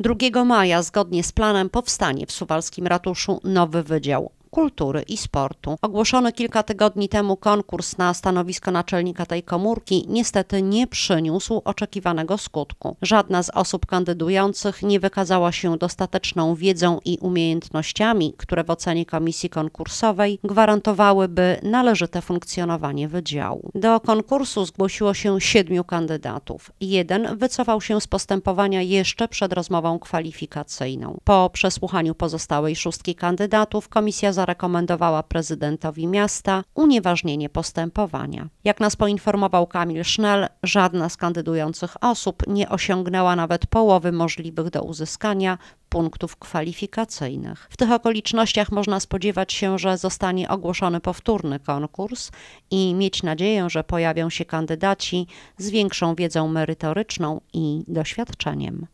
2 maja zgodnie z planem powstanie w Suwalskim Ratuszu nowy wydział Kultury i Sportu. Ogłoszony kilka tygodni temu konkurs na stanowisko naczelnika tej komórki niestety nie przyniósł oczekiwanego skutku. Żadna z osób kandydujących nie wykazała się dostateczną wiedzą i umiejętnościami, które w ocenie komisji konkursowej gwarantowałyby należyte funkcjonowanie wydziału. Do konkursu zgłosiło się siedmiu kandydatów. Jeden wycofał się z postępowania jeszcze przed rozmową kwalifikacyjną. Po przesłuchaniu pozostałej szóstki kandydatów komisja zarządzała zarekomendowała prezydentowi miasta unieważnienie postępowania. Jak nas poinformował Kamil Schnell, żadna z kandydujących osób nie osiągnęła nawet połowy możliwych do uzyskania punktów kwalifikacyjnych. W tych okolicznościach można spodziewać się, że zostanie ogłoszony powtórny konkurs i mieć nadzieję, że pojawią się kandydaci z większą wiedzą merytoryczną i doświadczeniem.